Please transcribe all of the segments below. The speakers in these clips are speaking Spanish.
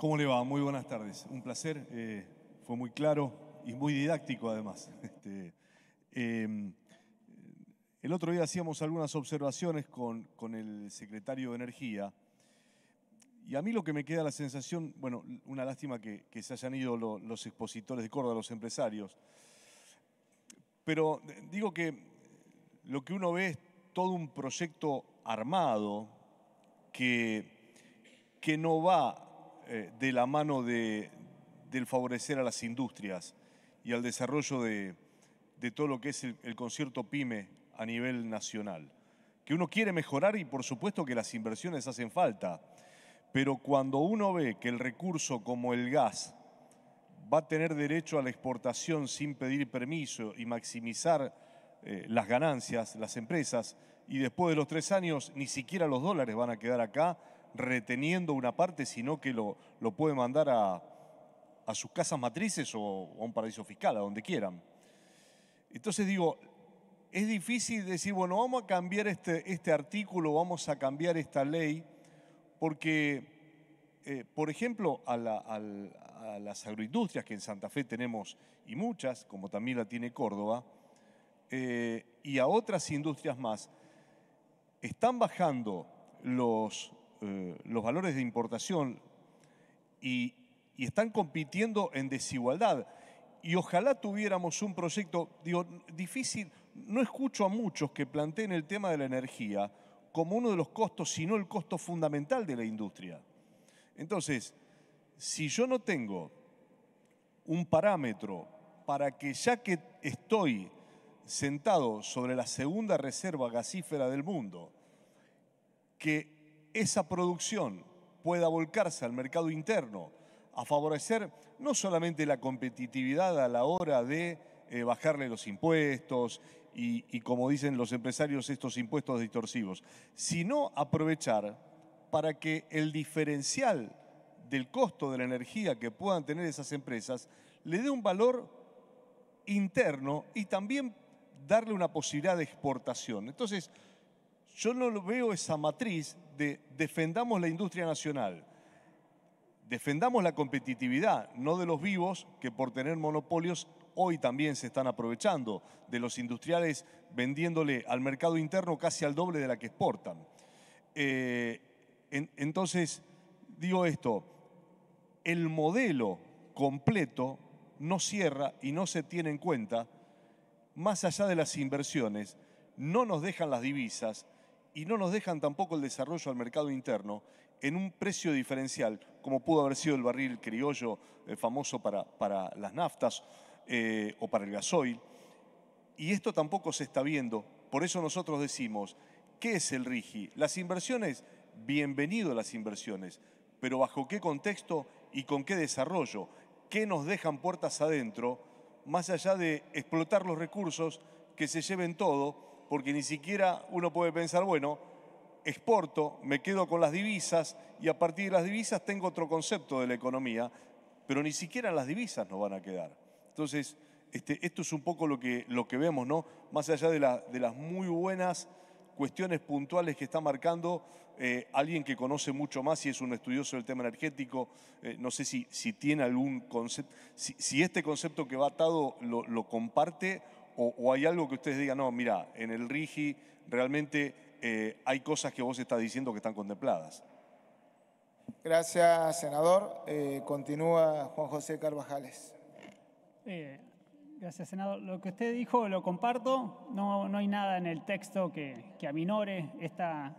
¿Cómo le va? Muy buenas tardes. Un placer. Eh, fue muy claro y muy didáctico además. Este, em, el otro día hacíamos algunas observaciones con, el secretario de Energía y a mí lo que me queda la sensación, bueno, una lástima que, se hayan ido los expositores de Córdoba, los empresarios, pero digo que lo que uno ve es todo un proyecto armado que, que no va eh, de la mano de, del favorecer a las industrias y al desarrollo de, todo lo que es el, concierto PYME a nivel nacional. Que uno quiere mejorar y por supuesto que las inversiones hacen falta, pero cuando uno ve que el recurso como el gas va a tener derecho a la exportación sin pedir permiso y maximizar eh, las ganancias, las empresas, y después de los tres años ni siquiera los dólares van a quedar acá, reteniendo una parte, sino que lo, lo puede mandar a, sus casas matrices o a un paraíso fiscal, a donde quieran. Entonces digo, es difícil decir, bueno, vamos a cambiar este, este artículo, vamos a cambiar esta ley, porque, eh, por ejemplo, a, las agroindustrias que en Santa Fe tenemos, y muchas, como también la tiene Córdoba, eh, y a otras industrias más, están bajando los, eh, los valores de importación y, y están compitiendo en desigualdad. Y ojalá tuviéramos un proyecto, digo, difícil, no escucho a muchos que planteen el tema de la energía como uno de los costos, sino el costo fundamental de la industria. Entonces, si yo no tengo un parámetro para que ya que estoy sentado sobre la segunda reserva gasífera del mundo, que esa producción pueda volcarse al mercado interno a favorecer no solamente la competitividad a la hora de eh, bajarle los impuestos y, y, como dicen los empresarios, estos impuestos distorsivos, sino aprovechar para que el diferencial del costo de la energía que puedan tener esas empresas le dé un valor interno y también darle una posibilidad de exportación. Entonces, yo no veo esa matriz defendamos la industria nacional, defendamos la competitividad, no de los vivos que por tener monopolios hoy también se están aprovechando, de los industriales vendiéndole al mercado interno casi al doble de la que exportan. Eh, entonces, digo esto, el modelo completo no cierra y no se tiene en cuenta, más allá de las inversiones, no nos dejan las divisas, y no nos dejan tampoco el desarrollo al mercado interno en un precio diferencial, como pudo haber sido el barril criollo eh, famoso para, las naftas eh, o para el gasoil. Y esto tampoco se está viendo. Por eso nosotros decimos, ¿qué es el RIGI? Las inversiones, bienvenido a las inversiones, pero bajo qué contexto y con qué desarrollo, qué nos dejan puertas adentro, más allá de explotar los recursos, que se lleven todo porque ni siquiera uno puede pensar, bueno, exporto, me quedo con las divisas y a partir de las divisas tengo otro concepto de la economía, pero ni siquiera las divisas nos van a quedar. Entonces, este, esto es un poco lo que, lo que vemos, ¿no? Más allá de, de las muy buenas cuestiones puntuales que está marcando eh, alguien que conoce mucho más y es un estudioso del tema energético, eh, no sé si, si tiene algún concepto, si, este concepto que va atado lo, lo comparte o, hay algo que ustedes digan, no, mira, en el RIGI realmente eh, hay cosas que vos estás diciendo que están contempladas. Gracias, senador. Eh, continúa Juan José Carvajales. Eh, gracias, senador. Lo que usted dijo lo comparto. No, no hay nada en el texto que, aminore esta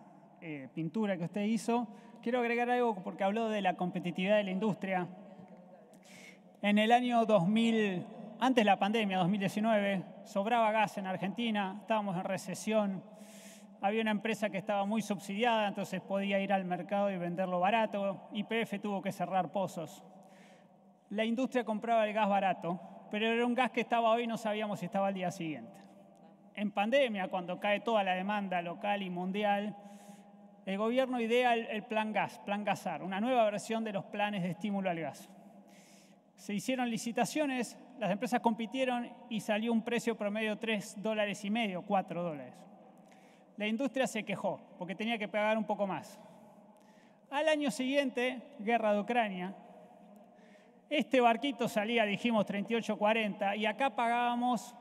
pintura que usted hizo. Quiero agregar algo porque habló de la competitividad de la industria. En el año 2000, antes de la pandemia, 2019, sobraba gas en Argentina, estábamos en recesión, había una empresa que estaba muy subsidiada, entonces podía ir al mercado y venderlo barato, Y P.F. tuvo que cerrar pozos. La industria compraba el gas barato, pero era un gas que estaba hoy y no sabíamos si estaba al día siguiente. En pandemia, cuando cae toda la demanda local y mundial, el gobierno idea el, plan gas, plan gasar, una nueva versión de los planes de estímulo al gas. Se hicieron licitaciones, las empresas compitieron y salió un precio promedio de 3 dólares y medio, 4 dólares. La industria se quejó porque tenía que pagar un poco más. Al año siguiente, guerra de Ucrania, este barquito salía, dijimos, 38.40 y acá pagábamos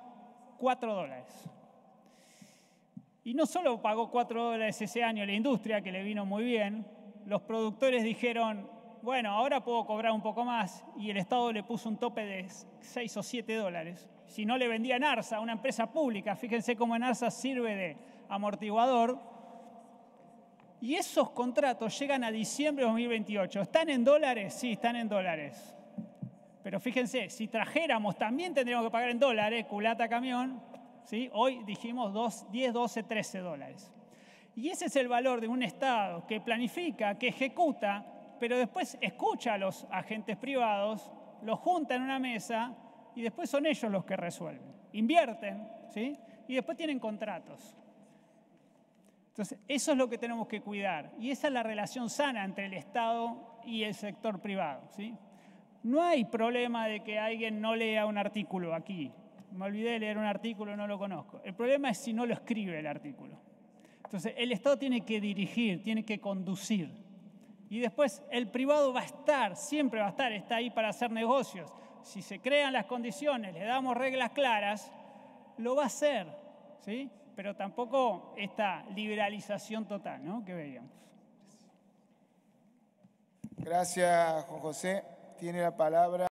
4 dólares. Y no solo pagó 4 dólares ese año la industria, que le vino muy bien, los productores dijeron, bueno, ahora puedo cobrar un poco más y el Estado le puso un tope de 6 o 7 dólares. Si no le vendía ARSA, una empresa pública, fíjense cómo en ARSA sirve de amortiguador. Y esos contratos llegan a diciembre de 2028. ¿Están en dólares? Sí, están en dólares. Pero fíjense, si trajéramos también tendríamos que pagar en dólares, culata camión, hoy dijimos 10, 12, 13 dólares. Y ese es el valor de un Estado que planifica, que ejecuta, pero después escucha a los agentes privados, los junta en una mesa y después son ellos los que resuelven. Invierten, ¿sí? Y después tienen contratos. Entonces, eso es lo que tenemos que cuidar. Y esa es la relación sana entre el Estado y el sector privado, ¿sí? No hay problema de que alguien no lea un artículo aquí. Me olvidé de leer un artículo, no lo conozco. El problema es si no lo escribe el artículo. Entonces, el Estado tiene que dirigir, tiene que conducir. Y después el privado va a estar, siempre va a estar, está ahí para hacer negocios. Si se crean las condiciones, le damos reglas claras, lo va a hacer, ¿sí? Pero tampoco esta liberalización total, ¿no? Que veíamos. Gracias, Juan José. Tiene la palabra.